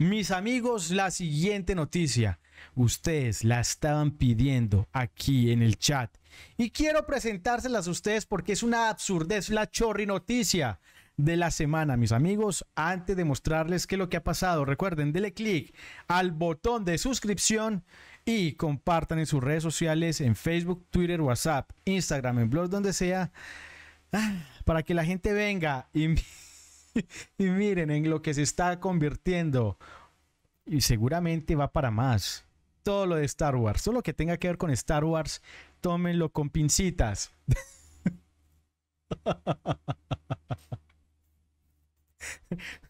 Mis amigos, la siguiente noticia. Ustedes la estaban pidiendo aquí en el chat. Y quiero presentárselas a ustedes porque es una absurdez, la chorri noticia de la semana, mis amigos. Antes de mostrarles qué es lo que ha pasado, recuerden, denle clic al botón de suscripción y compartan en sus redes sociales, en Facebook, Twitter, WhatsApp, Instagram, en blog, donde sea, ah, para que la gente venga y... y miren en lo que se está convirtiendo. Y seguramente va para más. Todo lo de Star Wars, todo lo que tenga que ver con Star Wars, tómenlo con pincitas.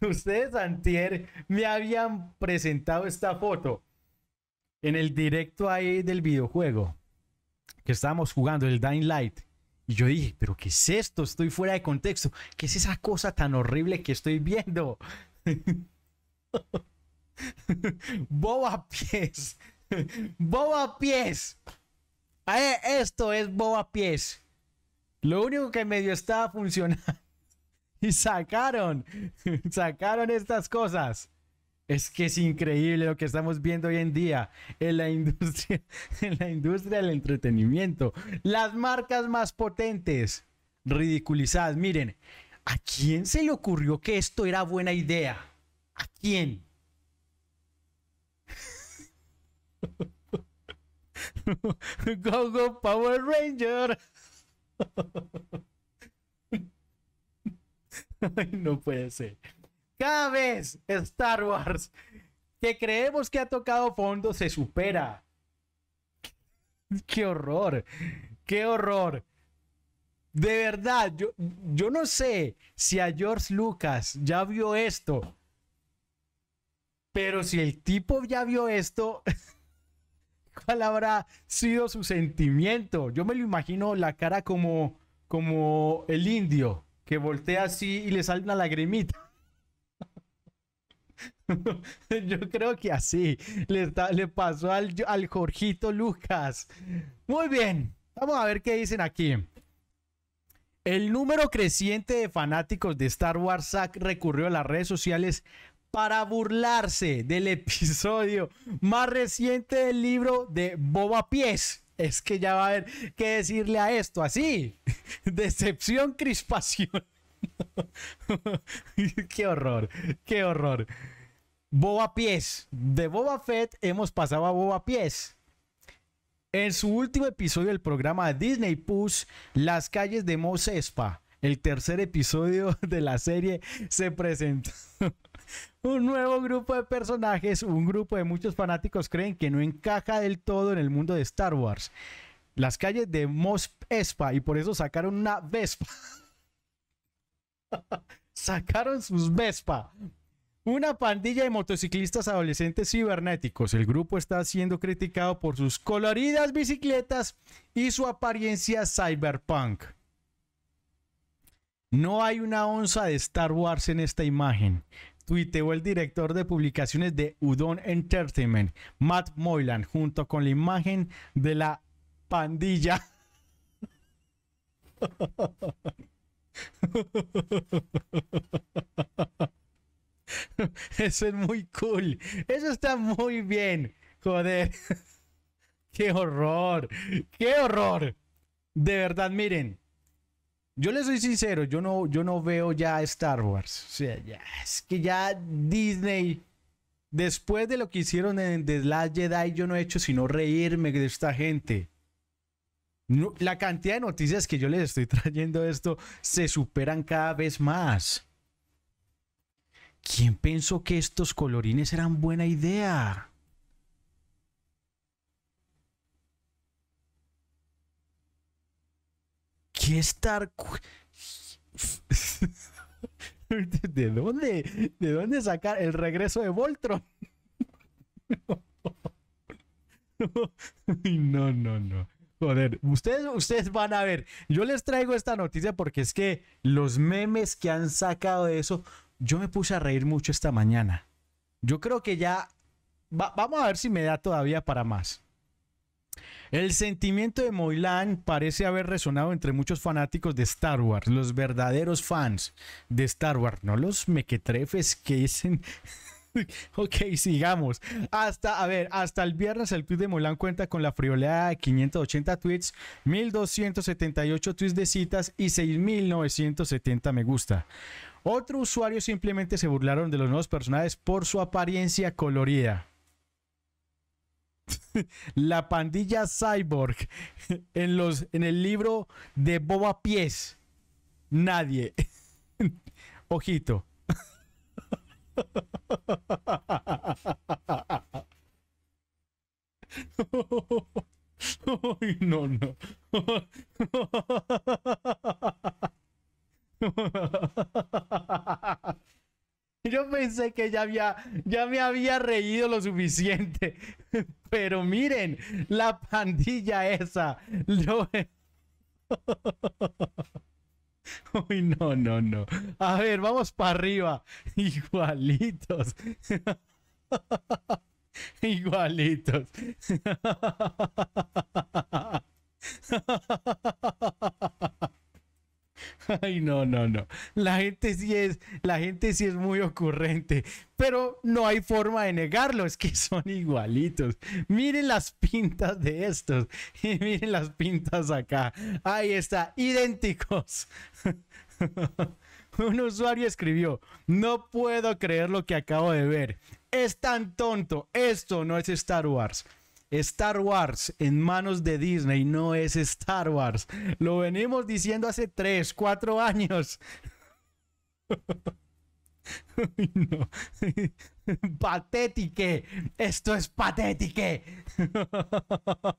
Ustedes antier me habían presentado esta foto en el directo ahí del videojuego que estábamos jugando, el Dying Light. Y yo dije, pero ¿qué es esto? Estoy fuera de contexto. ¿Qué es esa cosa tan horrible que estoy viendo? boba pies. boba pies. Eh, esto es boba pies. Lo único que medio estaba funcionando. Y sacaron, sacaron estas cosas. Es que es increíble lo que estamos viendo hoy en día en la industria, en la industria del entretenimiento. Las marcas más potentes, ridiculizadas. Miren, ¿a quién se le ocurrió que esto era buena idea? ¿A quién? Go Power Ranger. no puede ser. Cada vez Star Wars que creemos que ha tocado fondo se supera. Qué horror, qué horror. De verdad, yo, yo no sé si a George Lucas ya vio esto, pero si el tipo ya vio esto, ¿cuál habrá sido su sentimiento? Yo me lo imagino la cara como, como el indio que voltea así y le salta una lagrimita. Yo creo que así le, pasó al, Jorgito Lucas. Muy bien, vamos a ver qué dicen aquí. El número creciente de fanáticos de Star Wars recurrió a las redes sociales para burlarse del episodio más reciente del libro de Boba Pies. Es que ya va a haber que decirle a esto así. Decepción, crispación. qué horror, qué horror. Boba Pies. De Boba Fett hemos pasado a Boba Pies. En su último episodio del programa Disney Plus, Las calles de Mos Espa, el tercer episodio de la serie, se presentó. un nuevo grupo de personajes, un grupo de muchos fanáticos creen que no encaja del todo en el mundo de Star Wars. Las calles de Mos Espa y por eso sacaron una Vespa. sacaron sus Vespa una pandilla de motociclistas adolescentes cibernéticos. El grupo está siendo criticado por sus coloridas bicicletas y su apariencia cyberpunk. No hay una onza de Star Wars en esta imagen. Tuiteó el director de publicaciones de Udon Entertainment, Matt Moylan, junto con la imagen de la pandilla. Eso es muy cool. Eso está muy bien. Joder. Qué horror. Qué horror. De verdad, miren. Yo les soy sincero, yo no, yo no veo ya Star Wars. O sea, ya, es que ya Disney, después de lo que hicieron en The Last Jedi, yo no he hecho sino reírme de esta gente. la cantidad de noticias que yo les estoy trayendo esto se superan cada vez más. ¿Quién pensó que estos colorines eran buena idea? ¿Qué estar... ¿De dónde? ¿De dónde sacar el regreso de Voltron? No, no, no. Joder, ustedes, ustedes van a ver. Yo les traigo esta noticia porque es que los memes que han sacado de eso yo me puse a reír mucho esta mañana. Yo creo que ya... vamos a ver si me da todavía para más. El sentimiento de Moilán parece haber resonado entre muchos fanáticos de Star Wars, los verdaderos fans de Star Wars, no los mequetrefes que dicen ok, sigamos. Hasta, a ver, hasta el viernes el tweet de Molán cuenta con la friolera de 580 tweets, 1278 tweets de citas y 6970 me gusta. Otro usuario simplemente se burlaron de los nuevos personajes por su apariencia colorida. la pandilla Cyborg en, los, en el libro de Boba Pies. Nadie. Ojito no, no. Yo pensé que ya había, ya me había reído lo suficiente. Pero miren, la pandilla esa. Yo... Uy, no, no, no. A ver, vamos para arriba. Igualitos. Igualitos. Ay, no, no, no. La gente sí es, la gente sí es muy ocurrente, pero no hay forma de negarlo, es que son igualitos. Miren las pintas de estos y miren las pintas acá. Ahí está, idénticos. Un usuario escribió, no puedo creer lo que acabo de ver. Es tan tonto, esto no es Star Wars. Star Wars en manos de Disney no es Star Wars. Lo venimos diciendo hace 3, 4 años. no. Esto es patético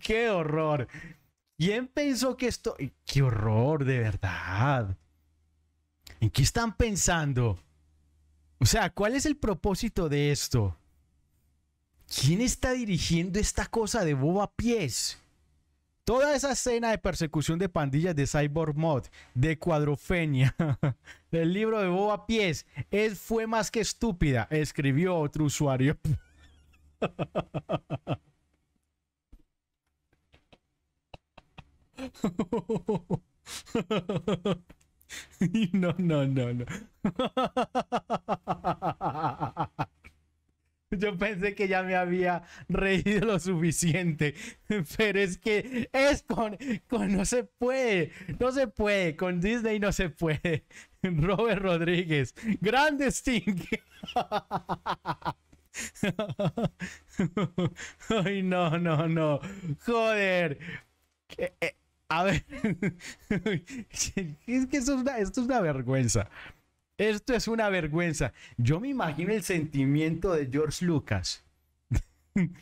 Qué horror. ¿Quién pensó que esto... Qué horror, de verdad. ¿En qué están pensando? O sea, ¿cuál es el propósito de esto? ¿Quién está dirigiendo esta cosa de boba pies? Toda esa escena de persecución de pandillas de Cyborg Mod, de Cuadrofenia, del libro de Boba Pies, es, fue más que estúpida, escribió otro usuario. no, no, no, no. pensé que ya me había reído lo suficiente, pero es que es con, no se puede, no se puede, con Disney no se puede. Robert Rodríguez, grande Sting. Ay, no, no, no. Joder. Eh, eh, a ver, es que esto es una vergüenza. Esto es una vergüenza. Yo me imagino el sentimiento de George Lucas.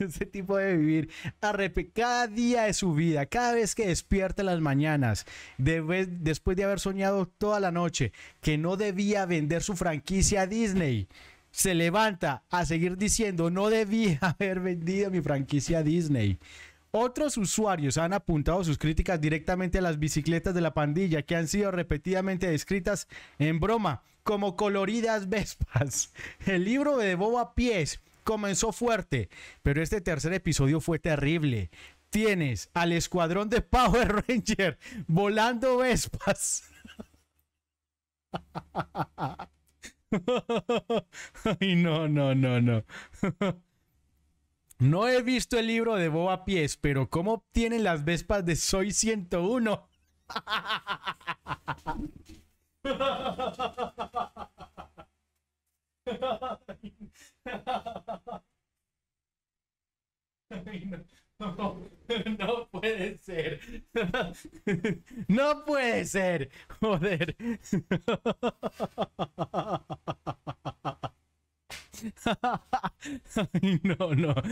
Ese tipo de vivir cada día de su vida, cada vez que despierta en las mañanas, después de haber soñado toda la noche que no debía vender su franquicia a Disney, se levanta a seguir diciendo, no debía haber vendido mi franquicia a Disney. Otros usuarios han apuntado sus críticas directamente a las bicicletas de la pandilla, que han sido repetidamente descritas en broma como coloridas vespas. El libro de Boba Pies comenzó fuerte, pero este tercer episodio fue terrible. Tienes al escuadrón de Power Ranger volando vespas. Ay, no, no, no, no. No he visto el libro de Boba Pies, pero ¿cómo obtienen las Vespas de Soy 101? No, no puede ser. No puede ser. Joder. no, no.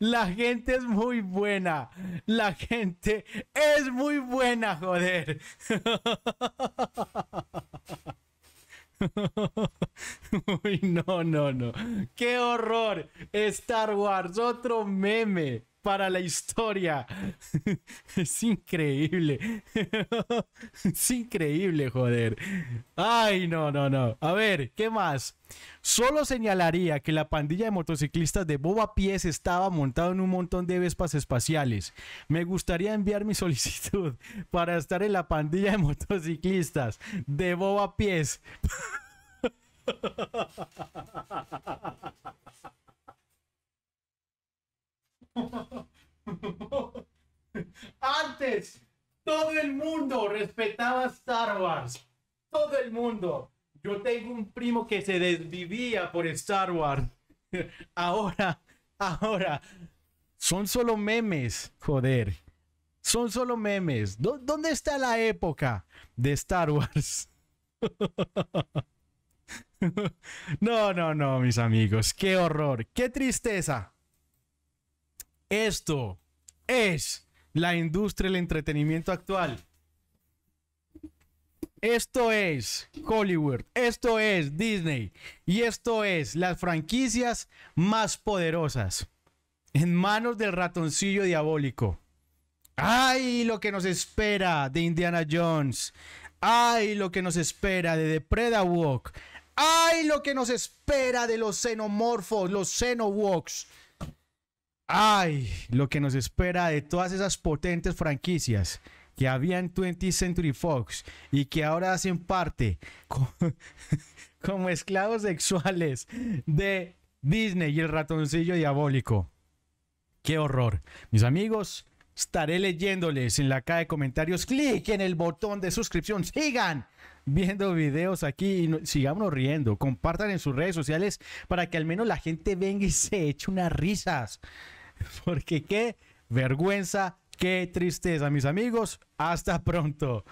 La, gente es muy buena. La gente es muy buena, joder. Uy, no, no, no. ¡Qué horror! Star Wars, otro meme para la historia. es increíble. es increíble, joder. Ay, no, no, no. A ver, ¿qué más? Solo señalaría que la pandilla de motociclistas de Boba Pies estaba montada en un montón de vespas espaciales. Me gustaría enviar mi solicitud para estar en la pandilla de motociclistas de Boba Pies. Antes, todo el mundo respetaba Star Wars. Todo el mundo. Yo tengo un primo que se desvivía por Star Wars. Ahora, ahora, son solo memes, joder. Son solo memes. ¿Dónde está la época de Star Wars? No, no, no, mis amigos. Qué horror, qué tristeza. Esto es la industria del entretenimiento actual. Esto es Hollywood, esto es Disney y esto es las franquicias más poderosas en manos del ratoncillo diabólico. ¡Ay, lo que nos espera de Indiana Jones! ¡Ay, lo que nos espera de The Preda Walk! ¡Ay, lo que nos espera de los xenomorfos, los xenowalks! Ay, lo que nos espera de todas esas potentes franquicias que habían en 20th Century Fox y que ahora hacen parte como, esclavos sexuales de Disney y el ratoncillo diabólico. Qué horror. Mis amigos, estaré leyéndoles en la caja de comentarios. Clic en el botón de suscripción. Sigan viendo videos aquí y sigamos riendo. Compartan en sus redes sociales para que al menos la gente venga y se eche unas risas. Porque qué vergüenza, qué tristeza, mis amigos. Hasta pronto.